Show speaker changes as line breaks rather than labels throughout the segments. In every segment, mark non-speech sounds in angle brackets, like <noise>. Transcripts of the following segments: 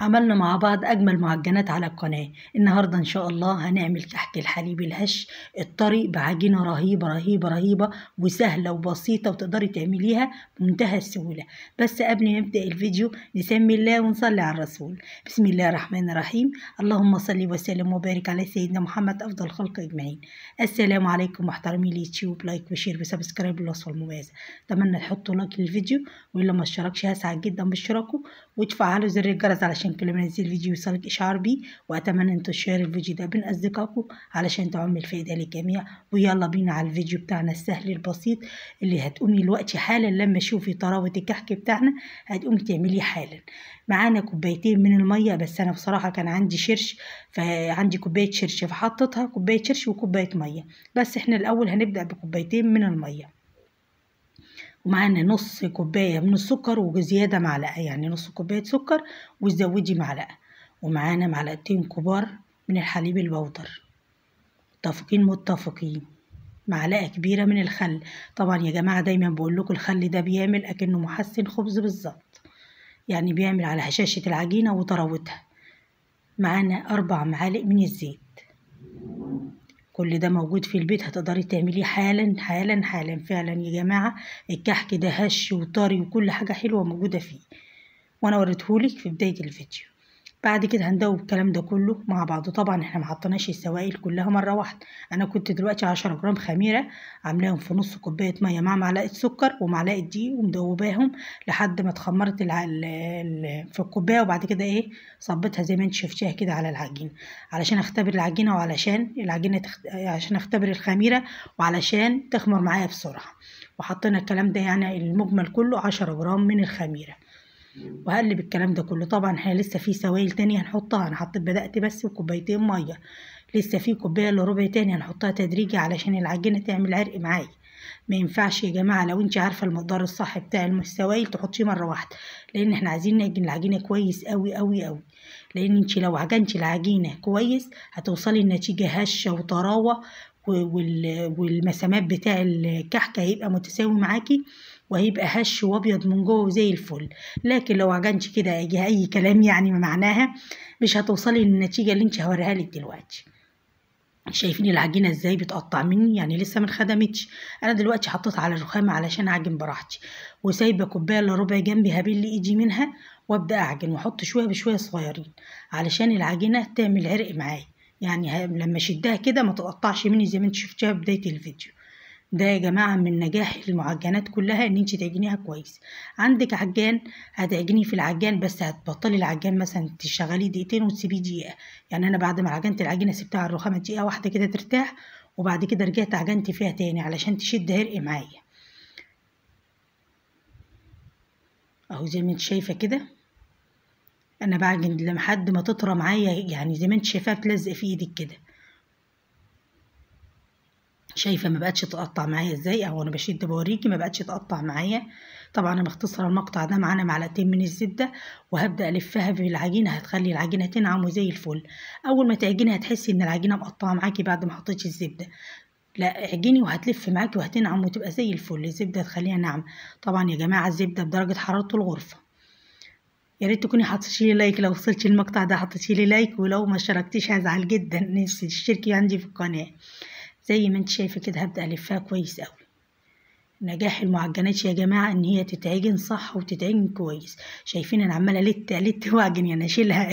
عملنا مع بعض أجمل معجنات على القناة النهاردة إن شاء الله هنعمل كحك الحليب الهش الطري بعجينة رهيبة رهيبة رهيبة وسهلة وبسيطة وتقدري تعمليها بمنتهى السهولة بس قبل ما نبدأ الفيديو نسمي الله ونصلي على الرسول بسم الله الرحمن الرحيم اللهم صل وسلم وبارك على سيدنا محمد أفضل خلق أجمعين السلام عليكم محترمي اليوتيوب لايك وشير وسبسكرايب للوصفة المميزة أتمنى تحطوا لايك للفيديو وإلا ما اشتركش هسعد جدا باشتراكه وتفعلوا زر الجرس علشان كل ما ينزل فيديو يوصلك اشعار بيه واتمنى ان تشير الفيديو ده بين اصدقائكم علشان تعم الفايده للجميع ويلا بينا على الفيديو بتاعنا السهل البسيط اللي هتقومي دلوقتي حالا لما تشوفي طراوه الكحك بتاعنا هتقومي تعمليه حالا معانا كوبايتين من الميه بس انا بصراحه كان عندي شرش فعندي كوبايه شرش فحطيتها كوبايه شرش وكوبايه ميه بس احنا الاول هنبدا بكوبايتين من الميه ومعانا نص كوباية من السكر وزيادة معلقة يعني نص كوباية سكر وزودي معلقة ومعانا معلقتين كبار من الحليب البودر متفقين متفقين معلقة كبيرة من الخل طبعا يا جماعة دايما بقول لكم الخل ده بيعمل أكنه محسن خبز بالظبط يعني بيعمل على هشاشة العجينة وطراوتها معانا أربع معالق من الزيت كل ده موجود في البيت هتقدري تعمليه حالا حالا حالا فعلا يا جماعة الكحك ده هش وطري وكل حاجة حلوة موجودة فيه وانا وريتهولك في بداية الفيديو بعد كده هندوب الكلام ده كله مع بعضه طبعا احنا محطناش السوائل كلها مره واحده انا كنت دلوقتي 10 جرام خميره عاملاهم في نص كوبايه ميه مع معلقه سكر ومعلقه دقيق ومدوباهم لحد ما اتخمرت في الكوبايه وبعد كده ايه صبتها زي ما انت شفتيها كده على العجينه علشان اختبر العجينه وعلشان العجينه تخ... عشان اختبر الخميره وعلشان تخمر معايا بسرعه وحطينا الكلام ده يعني المجمل كله 10 جرام من الخميره وهقلب الكلام ده كله طبعا احنا لسه في سوائل تانية هنحطها انا حطيت بدأت بس وكوبايتين مية لسه في كوباية الا ربع تاني هنحطها تدريجي علشان العجينة تعمل عرق معايا ما ينفعش يا جماعة لو انت عارفة المقدار الصح بتاع السوائل تحطيه مرة واحدة لان احنا عايزين نعجن العجينة كويس قوي قوي قوي لان انت لو عجنتي العجينة كويس هتوصلي النتيجة هشة وطراوة والمسامات بتاع الكحك هيبقى متساوي معاكي وهيبقى هش وابيض من جوه زي الفل لكن لو عجنش كده اجي اي كلام يعني معناها مش هتوصلي للنتيجه اللي انت هوريها لك دلوقتي شايفين العجينه ازاي بتقطع مني يعني لسه ما خدمتش انا دلوقتي حطيتها على الرخامه علشان اعجن براحتي وسايبه كوبايه الا ربع جنبي هبل ايدي منها وابدا اعجن واحط شويه بشويه صغيرين علشان العجينه تعمل عرق معايا يعني لما اشدها كده ما تقطعش مني زي ما انت شفتيها بدايه الفيديو ده يا جماعة من نجاح المعجنات كلها ان انت تعجنيها كويس عندك عجان هتعجنيه في العجان بس هتبطلي العجان مثلا تشغليه دقيقتين وتسيبيه دقيقة يعني انا بعد ما عجنت العجينة سبتها على الرخامة دقيقة واحدة كده ترتاح وبعد كده رجعت عجنت فيها تاني علشان تشد عرق معايا اهو زي ما انت شايفة كده انا بعجن لحد ما تطرى معايا يعني زي ما انت شايفاها بتلزق في ايدك كده شايفه ما بقتش تقطع معايا ازاي اهو انا بشد بوريكي ما بقتش تقطع معايا طبعا انا مختصره المقطع ده معانا معلقتين من الزبده وهبدا الفها في العجينه هتخلي العجينه تنعم وزي الفل اول ما تعجني هتحسي ان العجينه مقطعه معاكي بعد ما حطيتي الزبده لا اعجني وهتلف معاكي وهتنعم وتبقى زي الفل الزبده هتخليها ناعمه طبعا يا جماعه الزبده بدرجه حراره الغرفه يا ريت تكوني حطيتي لي لايك لو وصلتي المقطع ده حطيتي لي لايك ولو ما شاركتيش هزعل جدا نفسي تشتركي عندي في القناه زي ما انت شايفة كده هبدأ ألفها كويس أوي نجاح المعجنات يا جماعة إن هي تتعجن صح وتتعجن كويس شايفين أنا عمالة ألت لت وأعجن يعني أشيلها <laughs>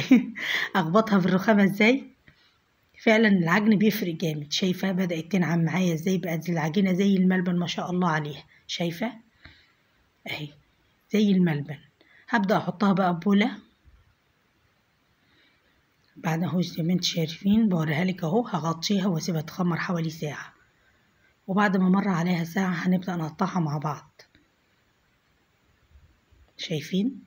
أخبطها في الرخامة إزاي فعلا العجن بيفرق جامد شايفة بدأت تنعم معايا إزاي بقت العجينة زي الملبن ما شاء الله عليها شايفة أهي زي الملبن هبدأ أحطها بقى بولة بعد اهو زي ما انتوا شايفين بوريها لك اهو هغطيها واسيبها تخمر حوالي ساعة وبعد ما مر عليها ساعة هنبدأ نقطعها مع بعض شايفين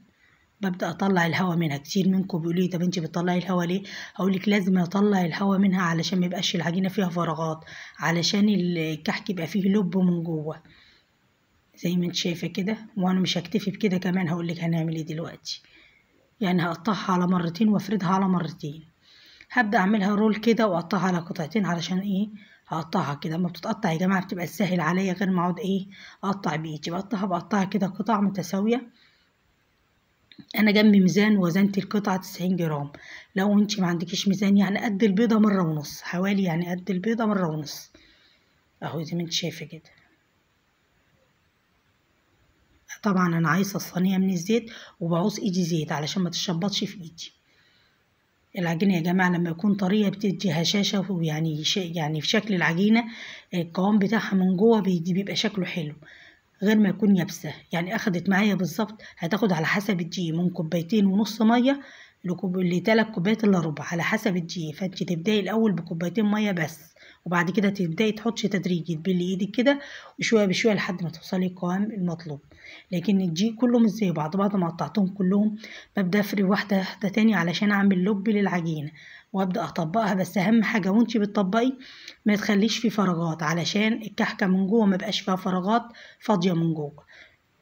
ببدأ أطلع الهواء منها كتير منكم بيقولوا لي طب انت بتطلعي الهواء ليه هقولك لازم أطلع الهواء منها علشان ميبقاش العجينة فيها فراغات علشان الكحك يبقى فيه لب من جوه زي ما انت شايفة كده وأنا مش هكتفي بكده كمان هقولك هنعمل ايه دلوقتي يعني هقطعها على مرتين وافردها على مرتين هبدأ اعملها رول كده واقطعها على قطعتين علشان ايه هقطعها كده اما بتتقطع يا جماعة بتبقى سهل عليا غير ما اقعد ايه اقطع بايدي بقطعها بقطعها كده قطع متساوية انا جنبي ميزان وزنت القطعة تسعين جرام لو انت ما عندكيش ميزان يعني قد البيضة مرة ونص حوالي يعني قد البيضة مرة ونص اهو زي ما انت شايفة كده طبعا انا عايزه الصينيه من الزيت وبعوز ايدي زيت علشان ما تشبطش في ايدي العجينه يا جماعه لما يكون طريه بتدي هشاشه ويعني يعني في شكل العجينه القوام بتاعها من جوه بيبقى شكله حلو غير ما يكون يابسه يعني اخدت معايا بالظبط هتاخد على حسب الدقيق من كوبايتين ونص ميه لتلات كوبايات الا ربع على حسب الدقيق فانت تبداي الاول بكوبايتين ميه بس وبعد كده تبداي تحطي تدريجي تبلي ايدك كده وشويه بشويه لحد ما توصلي القوام المطلوب لكن تجي كلهم ازاي زي بعض بعد ما قطعتهم كلهم ببدا افري واحده واحده تاني علشان اعمل لب للعجينه وابدا اطبقها بس اهم حاجه وانتي بتطبقي ما تخليش في فراغات علشان الكحكه من جوه ما بقاش فيها فراغات فاضيه من جوه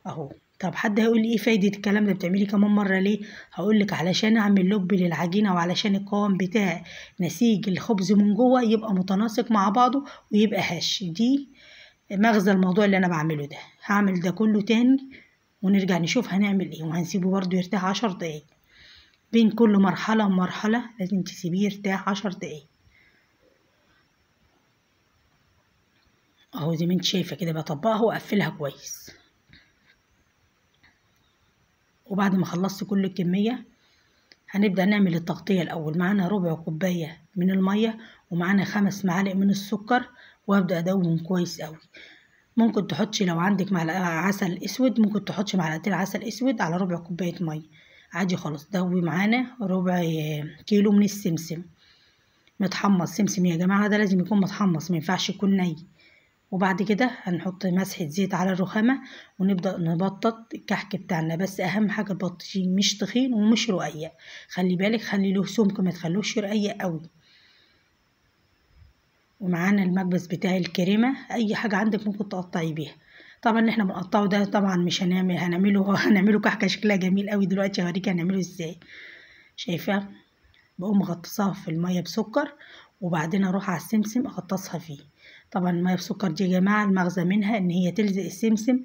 اهو طب حد هيقول لي ايه فايده الكلام ده بتعملي كمان مره ليه هقول لك علشان اعمل لب للعجينه وعلشان القوام بتاع نسيج الخبز من جوه يبقى متناسق مع بعضه ويبقى هش دي مغزى الموضوع اللي انا بعمله ده هعمل ده كله تاني ونرجع نشوف هنعمل ايه وهنسيبه برده يرتاح عشر دقايق بين كل مرحله ومرحله لازم تسيبيه يرتاح عشر دقايق اهو زي ما انت شايفه كده بطبقها واقفلها كويس وبعد ما خلصت كل الكمية هنبدأ نعمل التغطية الأول معانا ربع كوباية من المية ومعانا خمس معالق من السكر وأبدأ أدوبهم كويس أوي ممكن تحطش لو عندك معلقة عسل أسود ممكن تحطش معلقتين عسل أسود على ربع كوباية مية عادي خالص دوي معانا ربع كيلو من السمسم متحمص سمسم يا جماعة ده لازم يكون متحمص مينفعش يكون ني وبعد كده هنحط مسحة زيت على الرخامة ونبدأ نبطط الكحك بتاعنا بس أهم حاجة تبطشيه مش تخين ومش رقيق خلي بالك خلي له سمك ما تخلوش رقيق قوي ومعانا المكبس بتاعي الكريمة أي حاجة عندك ممكن تقطعي بيها طبعا احنا بنقطعه ده طبعا مش هنعمل هنعمله هنعمله كحكة شكلها جميل قوي دلوقتي هوريك هنعمله ازاي شايفة بقوم غطسها في المية بسكر وبعدين اروح على السمسم اغطسها فيه طبعا المية بسكر دي يا جماعة المغزى منها إن هي تلزق السمسم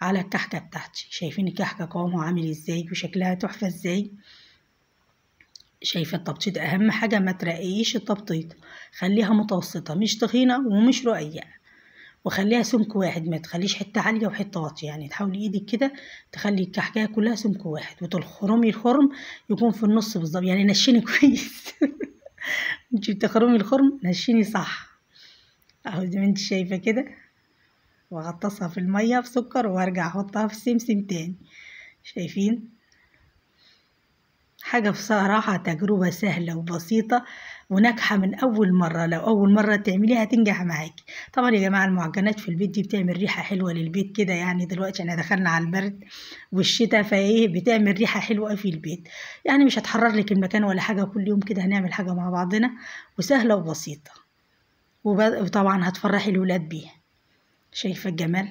على الكحكة بتاعتي شايفين الكحكة قوامها عامل ازاي وشكلها تحفة ازاي شايفة التبطيط أهم حاجة ما ترقيش التبطيط خليها متوسطة مش تخينة ومش رقيقة وخليها سمك واحد ما تخليش حتة عالية وحتة واطية يعني تحاولي ايدك كده تخلي الكحكاية كلها سمك واحد وتخرمي الخرم يكون في النص بالظبط يعني نشيني كويس <laughs> انتي بتخرمي الخرم نشيني صح اهو زي ما انت شايفه كده واغطسها في الميه بسكر وارجع احطها في السمسم تاني شايفين حاجة بصراحة تجربة سهلة وبسيطة وناجحة من أول مرة لو أول مرة تعمليها تنجح معاكي طبعا يا جماعة المعجنات في البيت دي بتعمل ريحة حلوة للبيت كده يعني دلوقتي احنا دخلنا على البرد والشتاء فايه بتعمل ريحة حلوة في البيت يعني مش هتحرر لك المكان ولا حاجة كل يوم كده هنعمل حاجة مع بعضنا وسهلة وبسيطة وطبعا هتفرحي الولاد بيها شايفة الجمال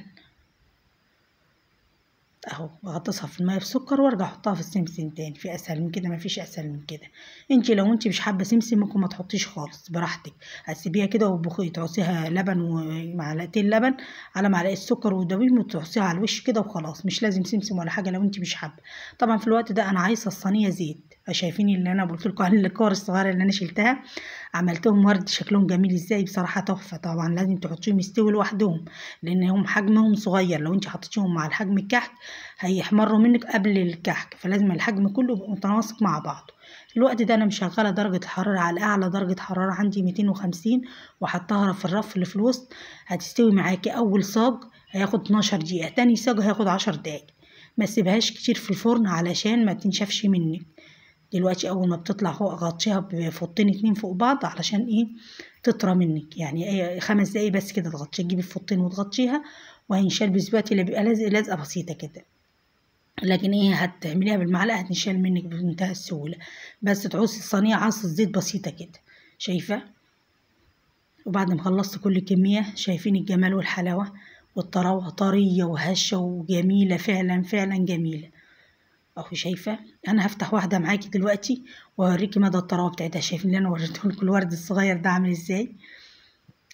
اهو بغطسها في الميه بسكر وارجع احطها في السمسم تاني في اسهل من كده مفيش اسهل من كده انت لو انت مش حابه سمسم ممكن ما تحطيش خالص براحتك هتسيبيها كده وبخي تعصيها لبن ومعلقتين لبن على معلقه سكر ودويم وتعصيها على الوش كده وخلاص مش لازم سمسم ولا حاجه لو انت مش حابه طبعا في الوقت ده انا عايزه الصينيه زيت شايفين اللي انا قلت لكم عن الكور الصغيره اللي انا شلتها عملتهم ورد شكلهم جميل ازاي بصراحه تحفه طبعا لازم تحطيهم يستوي لوحدهم لانهم حجمهم صغير لو انت حطيتيهم مع الحجم الكحك هيحمروا منك قبل الكحك فلازم الحجم كله يبقى متناسق مع بعضه الوقت ده انا مشغله درجه الحراره على اعلى درجه حراره عندي 250 وحطها في الرف اللي في الوسط هتستوي معاكي اول صاج هياخد 12 دقيقه تاني صاج هياخد 10 دقايق ما تسيبهاش كتير في الفرن علشان ما تنشفش منك دلوقتي اول ما بتطلع هو اغطيها بفطين اتنين فوق بعض علشان ايه تطرى منك يعني خمس دقايق بس كده تغطيها تجيبي الفطين وتغطيها وهينشال بسبات اللي بيبقى لازقه بسيطه كده لكن ايه هتعمليها بالمعلقه هتنشال منك بمنتهى السهوله بس تعوزي الصينيه عصا زيت بسيطه كده شايفه وبعد ما خلصت كل كميه شايفين الجمال والحلاوه والطراوه طريه وهشه وجميله فعلا فعلا جميله اهو شايفه انا هفتح واحده معاكي دلوقتي وهوريكي مدى الطراوه بتاعتها شايفين اللي انا وريته لكم الورد الصغير ده عامل ازاي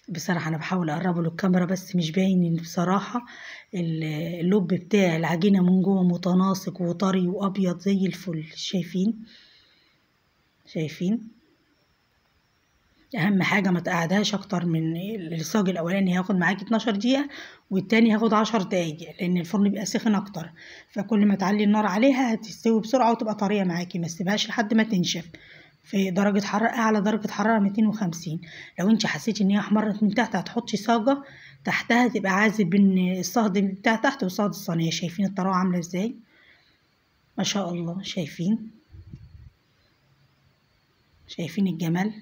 بصراحه انا بحاول اقربه للكاميرا بس مش باين بصراحه اللب بتاع العجينه من جوه متناسق وطري وابيض زي الفل شايفين شايفين اهم حاجه ما تقعدهاش اكتر من الصاج الاولاني هياخد معاك 12 دقيقه والتاني هياخد 10 دقايق لان الفرن بيبقى سخن اكتر فكل ما تعلي النار عليها هتستوي بسرعه وتبقى طريه معاكي ما تسيبهاش لحد ما تنشف في درجة حرارة أعلى درجة حرارة 250 لو انت حسيتي ان هي احمرت من تحت هتحطي صاجة تحتها تبقى عازب بين الصهد بتاع تحت وصهد الصينية شايفين الطراوة عاملة ازاي ما شاء الله شايفين شايفين الجمال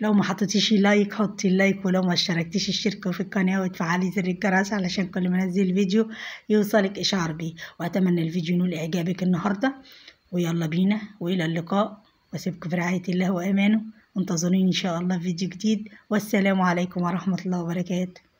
لو ما حطيتيش لايك حطي اللايك ولو ما اشتركتيش الشركه في القناة وتفعلي زر الجرس علشان كل ما انزل فيديو يوصلك اشعار بيه واتمنى الفيديو ينول اعجابك النهاردة ويلا بينا والى اللقاء واسيبك في رعاية الله وامانه انتظروني ان شاء الله في فيديو جديد والسلام عليكم ورحمة الله وبركاته